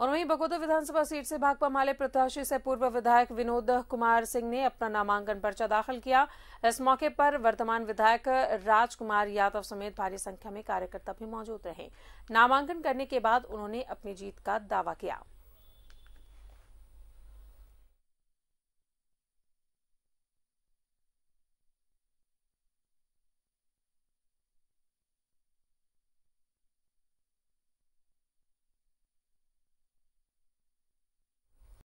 और वहीं बकोदा विधानसभा सीट से भाकपा माले प्रत्याशी से पूर्व विधायक विनोद कुमार सिंह ने अपना नामांकन पर्चा दाखिल किया इस मौके पर वर्तमान विधायक राजकुमार यादव समेत भारी संख्या में कार्यकर्ता भी मौजूद रहे नामांकन करने के बाद उन्होंने अपनी जीत का दावा किया